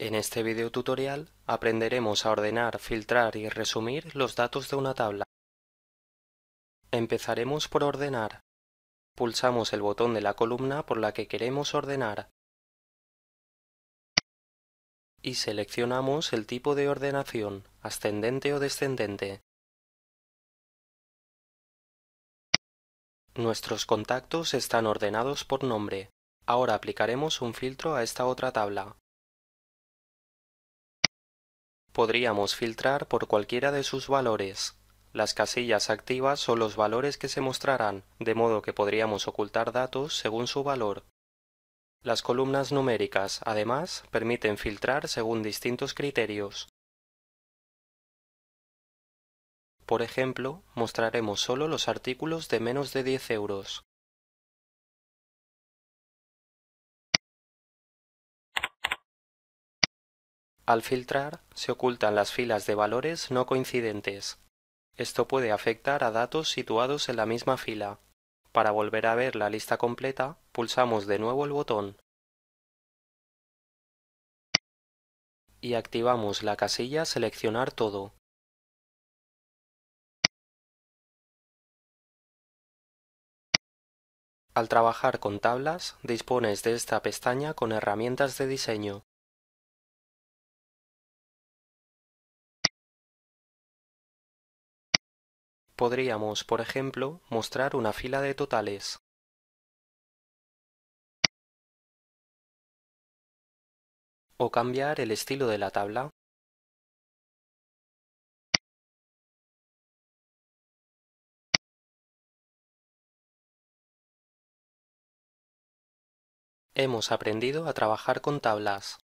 En este video tutorial aprenderemos a ordenar, filtrar y resumir los datos de una tabla. Empezaremos por ordenar. Pulsamos el botón de la columna por la que queremos ordenar y seleccionamos el tipo de ordenación, ascendente o descendente. Nuestros contactos están ordenados por nombre. Ahora aplicaremos un filtro a esta otra tabla podríamos filtrar por cualquiera de sus valores. Las casillas activas son los valores que se mostrarán, de modo que podríamos ocultar datos según su valor. Las columnas numéricas, además, permiten filtrar según distintos criterios. Por ejemplo, mostraremos solo los artículos de menos de 10 euros. Al filtrar, se ocultan las filas de valores no coincidentes. Esto puede afectar a datos situados en la misma fila. Para volver a ver la lista completa, pulsamos de nuevo el botón y activamos la casilla Seleccionar todo. Al trabajar con tablas, dispones de esta pestaña con herramientas de diseño. podríamos, por ejemplo, mostrar una fila de totales. O cambiar el estilo de la tabla. Hemos aprendido a trabajar con tablas.